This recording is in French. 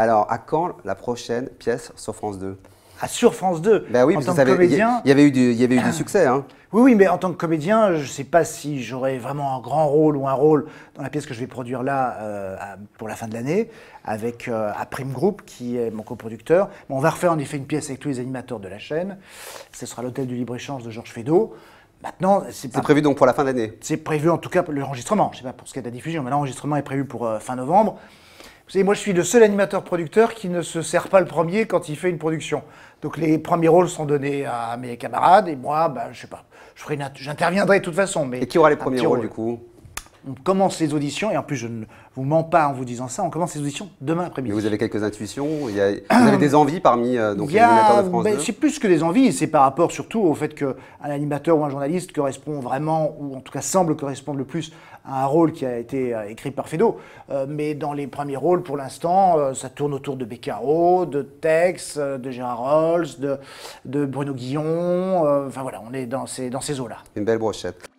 Alors, à quand la prochaine pièce sur France 2 ah, sur France 2 ben oui, en tant que comédien. Il y, avait eu du, succès. Hein. Oui, mais en tant que comédien, je ne sais pas si j'aurai vraiment un grand rôle ou un rôle dans la pièce que je vais produire là euh, pour la fin de l'année, avec euh, Aprime Group, qui est mon coproducteur. on va refaire en effet une pièce avec tous les animateurs de la chaîne. Ce sera l'hôtel du libre-échange de Georges Feydeau. Maintenant, c'est prévu donc pour la fin de l'année C'est prévu en tout cas pour l'enregistrement. Je sais pas pour ce qui est de la diffusion. Mais l'enregistrement est prévu pour euh, fin novembre. Vous savez, moi, je suis le seul animateur producteur qui ne se sert pas le premier quand il fait une production. Donc, les premiers rôles sont donnés à mes camarades et moi, ben, je sais pas, j'interviendrai de toute façon. Mais et qui aura les premiers rôles, du coup on commence les auditions, et en plus je ne vous mens pas en vous disant ça, on commence les auditions demain après-midi. vous avez quelques intuitions il Vous avez des envies parmi euh, donc, les animateurs de France ben, C'est plus que des envies, c'est par rapport surtout au fait qu'un animateur ou un journaliste correspond vraiment, ou en tout cas semble correspondre le plus à un rôle qui a été euh, écrit par Fedo. Euh, mais dans les premiers rôles, pour l'instant, ça tourne autour de Beccaro, de Tex, de Gérard Rolls, de, de Bruno Guillon. Enfin voilà, on est dans ces, dans ces eaux-là. Une belle brochette.